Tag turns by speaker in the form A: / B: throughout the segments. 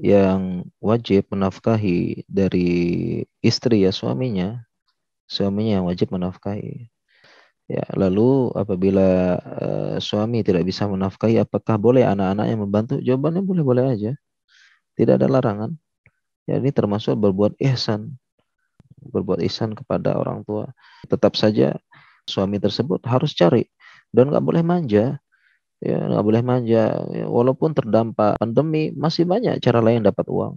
A: yang wajib menafkahi dari istri ya suaminya, suaminya yang wajib menafkahi. Ya, lalu apabila uh, suami tidak bisa menafkahi, apakah boleh anak anak yang membantu? Jawabannya boleh-boleh aja. Tidak ada larangan. Ya, ini termasuk berbuat ihsan. Berbuat ihsan kepada orang tua. Tetap saja suami tersebut harus cari dan nggak boleh manja ya nggak boleh manja ya, walaupun terdampak pandemi masih banyak cara lain dapat uang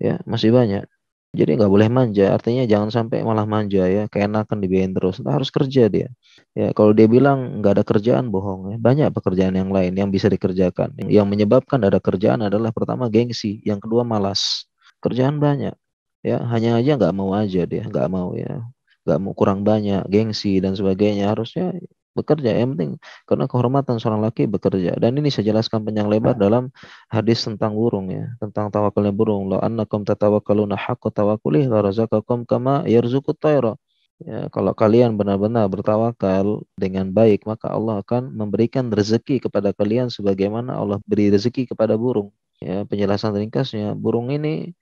A: ya masih banyak jadi nggak boleh manja artinya jangan sampai malah manja ya keenakan dibiayain terus nah, harus kerja dia ya kalau dia bilang nggak ada kerjaan bohong ya banyak pekerjaan yang lain yang bisa dikerjakan yang menyebabkan ada kerjaan adalah pertama gengsi yang kedua malas kerjaan banyak ya hanya aja nggak mau aja dia nggak mau ya nggak mau kurang banyak gengsi dan sebagainya harusnya bekerja yang penting karena kehormatan seorang laki bekerja dan ini saya jelaskan panjang lebar iya. dalam hadis tentang burung ya tentang tawakalnya burung la annakum tatawakkaluna haqqa tawakkulih la razaqakum kama yarzuqut tayra ya, kalau kalian benar-benar bertawakal dengan baik maka Allah akan memberikan rezeki kepada kalian sebagaimana Allah beri rezeki kepada burung ya penjelasan ringkasnya burung ini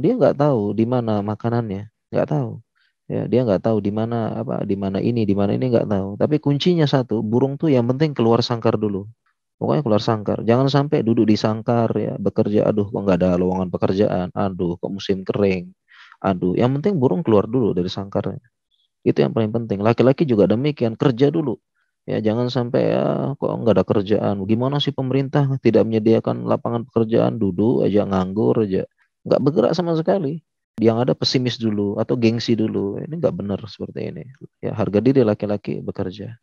A: dia nggak tahu di mana makanannya nggak tahu ya dia nggak tahu di mana apa di mana ini di mana ini nggak tahu tapi kuncinya satu burung tuh yang penting keluar sangkar dulu pokoknya keluar sangkar jangan sampai duduk di sangkar ya bekerja aduh kok nggak ada lowongan pekerjaan aduh kok musim kering aduh yang penting burung keluar dulu dari sangkarnya itu yang paling penting laki-laki juga demikian kerja dulu ya jangan sampai ya kok nggak ada kerjaan gimana sih pemerintah tidak menyediakan lapangan pekerjaan duduk aja nganggur aja nggak bergerak sama sekali yang ada pesimis dulu atau gengsi dulu ini nggak benar seperti ini ya harga diri laki-laki bekerja